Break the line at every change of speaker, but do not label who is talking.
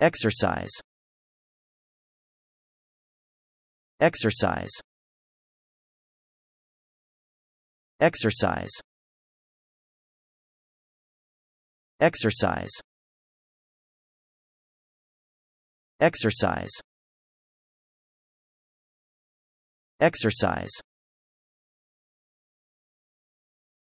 Exercise Exercise Exercise Exercise Exercise Exercise